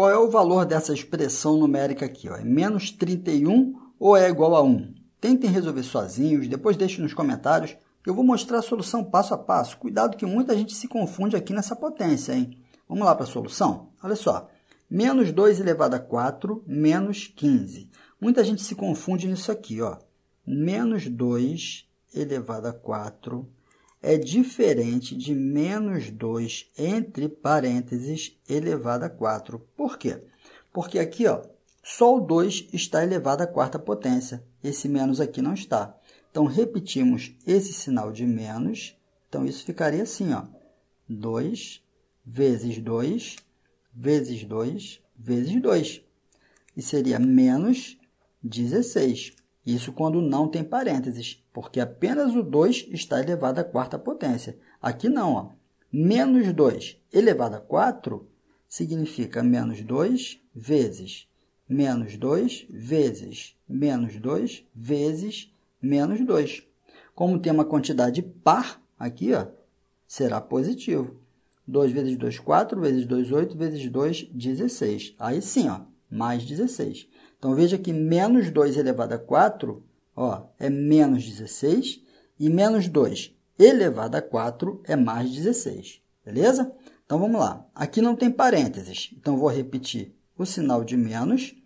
Qual é o valor dessa expressão numérica aqui? Ó? É menos 31 ou é igual a 1? Tentem resolver sozinhos, depois deixem nos comentários. Eu vou mostrar a solução passo a passo. Cuidado que muita gente se confunde aqui nessa potência, hein? Vamos lá para a solução? Olha só. Menos 2 elevado a 4, menos 15. Muita gente se confunde nisso aqui, ó. Menos 2 elevado a 4 é diferente de menos 2 entre parênteses elevado a 4. Por quê? Porque aqui ó, só o 2 está elevado à quarta potência, esse menos aqui não está. Então, repetimos esse sinal de menos, então isso ficaria assim, ó, 2 vezes 2 vezes 2 vezes 2, e seria menos 16. Isso quando não tem parênteses, porque apenas o 2 está elevado à quarta potência. Aqui não, ó. Menos 2 elevado a 4 significa menos 2 vezes menos 2 vezes menos 2 vezes menos 2. Como tem uma quantidade par aqui, ó, será positivo. 2 vezes 2, 4, vezes 2, 8, vezes 2, 16. Aí sim, ó, mais 16. Então, veja que menos 2 elevado a 4 ó, é menos 16 e menos 2 elevado a 4 é mais 16, beleza? Então, vamos lá. Aqui não tem parênteses, então vou repetir o sinal de menos.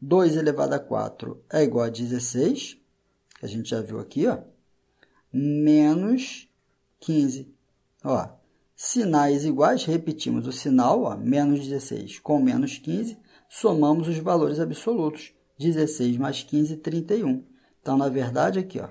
2 elevado a 4 é igual a 16, que a gente já viu aqui, ó, menos 15. Ó, sinais iguais, repetimos o sinal, ó, menos 16 com menos 15 somamos os valores absolutos, 16 mais 15, 31. Então, na verdade, aqui, ó,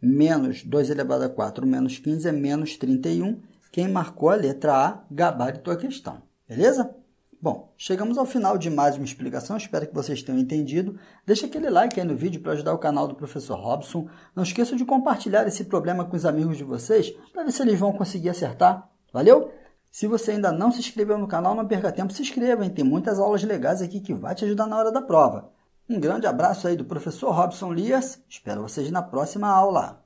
menos 2 elevado a 4 menos 15 é menos 31. Quem marcou a letra A gabaritou a questão, beleza? Bom, chegamos ao final de mais uma explicação, espero que vocês tenham entendido. Deixa aquele like aí no vídeo para ajudar o canal do professor Robson. Não esqueça de compartilhar esse problema com os amigos de vocês para ver se eles vão conseguir acertar. Valeu? Se você ainda não se inscreveu no canal, não perca tempo, se inscreva, hein? Tem muitas aulas legais aqui que vai te ajudar na hora da prova. Um grande abraço aí do professor Robson Lias. Espero vocês na próxima aula.